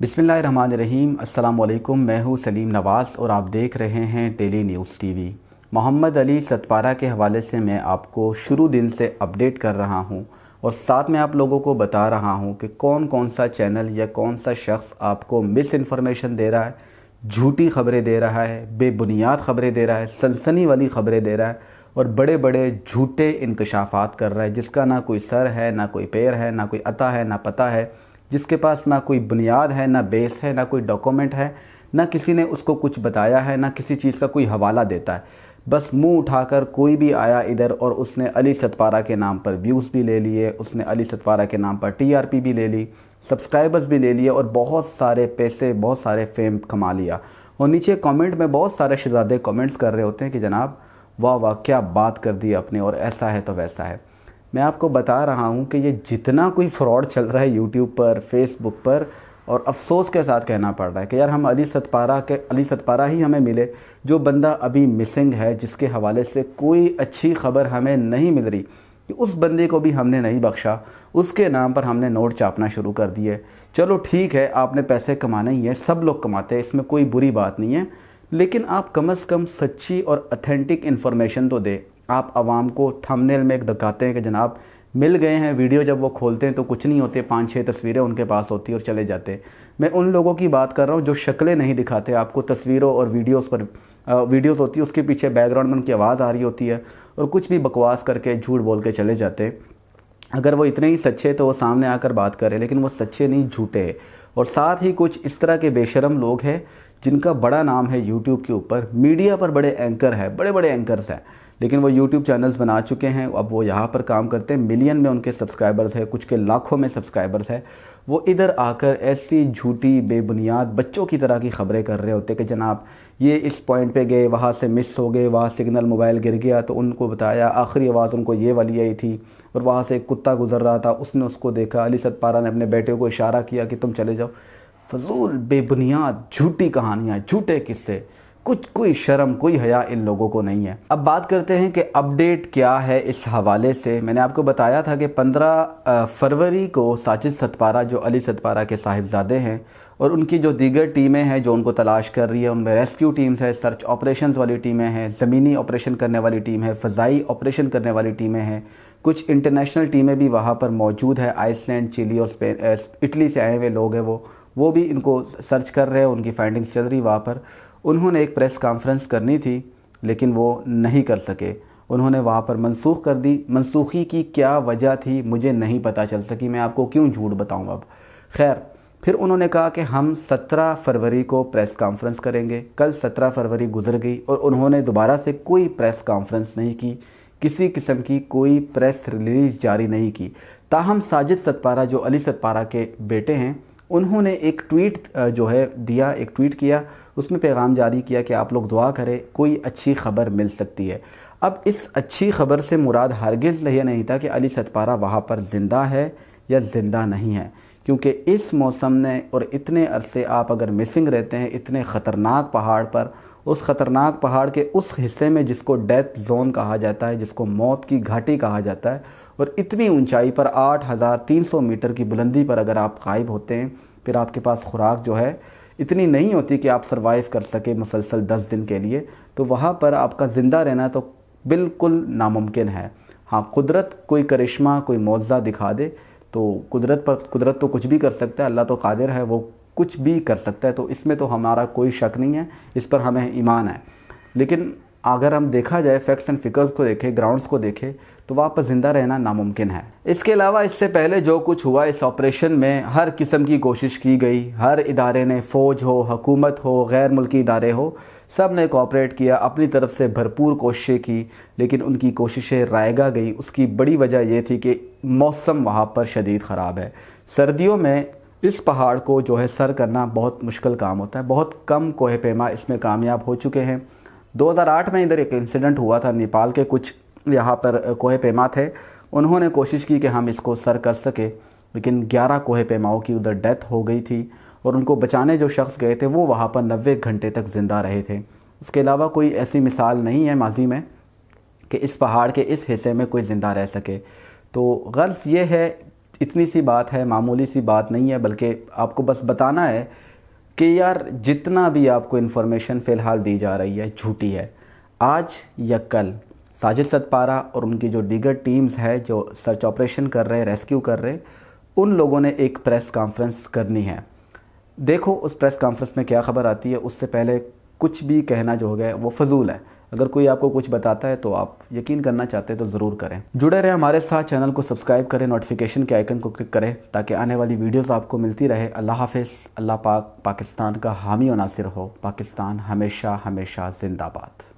बिसमीम् अल्लाम मैं हूँ सलीम नवाज़ और आप देख रहे हैं daily news TV Mohammad Ali Satpara के हवाले से मैं आपको शुरू दिन से अपडेट कर रहा हूँ और साथ में आप लोगों को बता रहा हूँ कि कौन कौन सा चैनल या कौन सा शख्स आपको मिस इन्फॉर्मेशन दे रहा है झूठी खबरें दे रहा है बेबुनियाद खबरें दे रहा है सनसनी वाली खबरें दे रहा है और बड़े बड़े झूठे इंकशाफात कर रहा है जिसका ना कोई सर है ना कोई पैर है ना कोई अता है ना पता है जिसके पास ना कोई बुनियाद है ना बेस है ना कोई डॉक्यूमेंट है ना किसी ने उसको कुछ बताया है ना किसी चीज़ का कोई हवाला देता है बस मुंह उठाकर कोई भी आया इधर और उसने अली सतपारा के नाम पर व्यूज़ भी ले लिए उसने अली सतपारा के नाम पर टीआरपी भी ले ली सब्सक्राइबर्स भी ले लिए और बहुत सारे पैसे बहुत सारे फेम कमा लिया और नीचे कमेंट में बहुत सारे शहजादे कमेंट्स कर रहे होते हैं कि जनाब वाह वाह क्या बात कर दी अपने और ऐसा है तो वैसा है मैं आपको बता रहा हूँ कि ये जितना कोई फ्रॉड चल रहा है यूट्यूब पर फेसबुक पर और अफसोस के साथ कहना पड़ रहा है कि यार हम अली सतपारा के अली सतपारा ही हमें मिले जो बंदा अभी मिसिंग है जिसके हवाले से कोई अच्छी खबर हमें नहीं मिल रही कि उस बंदे को भी हमने नहीं बख्शा उसके नाम पर हमने नोट चापना शुरू कर दिए चलो ठीक है आपने पैसे कमाने ही हैं सब लोग कमाते हैं इसमें कोई बुरी बात नहीं है लेकिन आप कम अज़ कम सच्ची और अथेंटिक इन्फॉर्मेशन तो दें आप आवाम को थंबनेल में एक दिखाते हैं कि जनाब मिल गए हैं वीडियो जब वो खोलते हैं तो कुछ नहीं होते पाँच छः तस्वीरें उनके पास होती और चले जाते मैं उन लोगों की बात कर रहा हूँ जो शक्लें नहीं दिखाते आपको तस्वीरों और वीडियोस पर वीडियोस होती है उसके पीछे बैकग्राउंड में उनकी आवाज़ आ रही होती है और कुछ भी बकवास करके झूठ बोल के चले जाते हैं अगर वो इतने ही सच्चे तो वो सामने आकर बात करें लेकिन वो सच्चे नहीं झूठे और साथ ही कुछ इस तरह के बेशरम लोग हैं जिनका बड़ा नाम है यूट्यूब के ऊपर मीडिया पर बड़े एंकर हैं बड़े बड़े एंकर्स हैं लेकिन वो यूट्यूब चैनल्स बना चुके हैं अब वो यहाँ पर काम करते हैं मिलियन में उनके सब्सक्राइबर्स है कुछ के लाखों में सब्सक्राइबर्स है वो इधर आकर ऐसी झूठी बेबुनियाद बच्चों की तरह की खबरें कर रहे होते कि जनाब ये इस पॉइंट पे गए वहाँ से मिस हो गए वहाँ सिग्नल मोबाइल गिर गया तो उनको बताया आखिरी आवाज़ उनको ये वाली आई थी और वहाँ से एक कुत्ता गुजर रहा था उसने उसको देखा अली सतपारा ने अपने बेटे को इशारा किया कि तुम चले जाओ फजूल बेबुनियाद झूठी कहानियाँ झूठे किस्से कुछ कोई शर्म कोई हया इन लोगों को नहीं है अब बात करते हैं कि अपडेट क्या है इस हवाले से मैंने आपको बताया था कि 15 फरवरी को साजिद सतपारा जो अली सतपारा के साहिबजादे हैं और उनकी जो दीगर टीमें हैं जो उनको तलाश कर रही है उनमें रेस्क्यू टीम्स है सर्च ऑपरेशन वाली टीमें हैं ज़मीनी ऑपरेशन करने वाली टीम है फ़जाई ऑपरेशन करने वाली टीमें हैं कुछ इंटरनेशनल टीमें भी वहाँ पर मौजूद है आइसलैंड चिली और स्पेन इटली से आए हुए लोग हैं वो वो भी इनको सर्च कर रहे हैं उनकी फाइंडिंग्स चल रही वहाँ पर उन्होंने एक प्रेस कॉन्फ्रेंस करनी थी लेकिन वो नहीं कर सके उन्होंने वहाँ पर मनसूख कर दी मनसूखी की क्या वजह थी मुझे नहीं पता चल सकी मैं आपको क्यों झूठ बताऊँ अब खैर फिर उन्होंने कहा कि हम 17 फरवरी को प्रेस कॉन्फ्रेंस करेंगे कल 17 फरवरी गुजर गई और उन्होंने दोबारा से कोई प्रेस कॉन्फ्रेंस नहीं की किसी किस्म की कोई प्रेस रिलीज़ जारी नहीं की ताहम साजिद सतपारा जो अली सतपारा के बेटे हैं उन्होंने एक ट्वीट जो है दिया एक ट्वीट किया उसमें पैगाम जारी किया कि आप लोग दुआ करें कोई अच्छी खबर मिल सकती है अब इस अच्छी खबर से मुराद हरगिज़ यह नहीं था कि अली सतपारा वहाँ पर ज़िंदा है या ज़िंदा नहीं है क्योंकि इस मौसम ने और इतने अरसे आप अगर मिसिंग रहते हैं इतने ख़तरनाक पहाड़ पर उस ख़तरनाक पहाड़ के उस हिस्से में जिसको डेथ जोन कहा जाता है जिसको मौत की घाटी कहा जाता है और इतनी ऊंचाई पर 8,300 मीटर की बुलंदी पर अगर आप गायब होते हैं फिर आपके पास खुराक जो है इतनी नहीं होती कि आप सर्वाइव कर सके मुसलसल दस दिन के लिए तो वहाँ पर आपका ज़िंदा रहना तो बिल्कुल नामुमकिन है हाँ कुदरत कोई करिश्मा कोई मुआवजा दिखा दे तो कुदरत पर कुदरत तो कुछ भी कर सकता है अल्लाह तो कादिर है वो कुछ भी कर सकता है तो इसमें तो हमारा कोई शक नहीं है इस पर हमें ईमान है लेकिन अगर हम देखा जाए फैक्ट्स एंड फिगर्स को देखें ग्राउंड्स को देखें तो वहाँ पर ज़िंदा रहना नामुमकिन है इसके अलावा इससे पहले जो कुछ हुआ इस ऑपरेशन में हर किस्म की कोशिश की गई हर इदारे ने फ़ौज हो हकूमत हो गैर मुल्की इदारे हो सब ने कोऑपरेट किया अपनी तरफ से भरपूर कोशिशें की लेकिन उनकी कोशिशें रायगा गई उसकी बड़ी वजह यह थी कि मौसम वहाँ पर शदीद ख़राब है सर्दियों में इस पहाड़ को जो है सर करना बहुत मुश्किल काम होता है बहुत कम कोह पैमा इसमें कामयाब हो चुके हैं 2008 में इधर एक इंसिडेंट हुआ था नेपाल के कुछ यहाँ पर कोह पैमा थे उन्होंने कोशिश की कि हम इसको सर कर सके लेकिन 11 कोहे पैमाओं की उधर डेथ हो गई थी और उनको बचाने जो शख्स गए थे वो वहाँ पर नबे घंटे तक ज़िंदा रहे थे इसके अलावा कोई ऐसी मिसाल नहीं है माजी में कि इस पहाड़ के इस हिस्से में कोई ज़िंदा रह सके तो गर्ज़ ये है इतनी सी बात है मामूली सी बात नहीं है बल्कि आपको बस बताना है कि यार जितना भी आपको इन्फॉर्मेशन फ़िलहाल दी जा रही है झूठी है आज या कल साजिद सतपारा और उनकी जो दीगर टीम्स है जो सर्च ऑपरेशन कर रहे हैं रेस्क्यू कर रहे उन लोगों ने एक प्रेस कॉन्फ्रेंस करनी है देखो उस प्रेस कॉन्फ्रेंस में क्या खबर आती है उससे पहले कुछ भी कहना जो हो गया वो फजूल है अगर कोई आपको कुछ बताता है तो आप यकीन करना चाहते हैं तो ज़रूर करें जुड़े रहें हमारे साथ चैनल को सब्सक्राइब करें नोटिफिकेशन के आइकन को क्लिक करें ताकि आने वाली वीडियोस आपको मिलती रहे अल्लाह हाफिज़ अल्लाह पाक पाकिस्तान का हामी और नासिर हो पाकिस्तान हमेशा हमेशा जिंदाबाद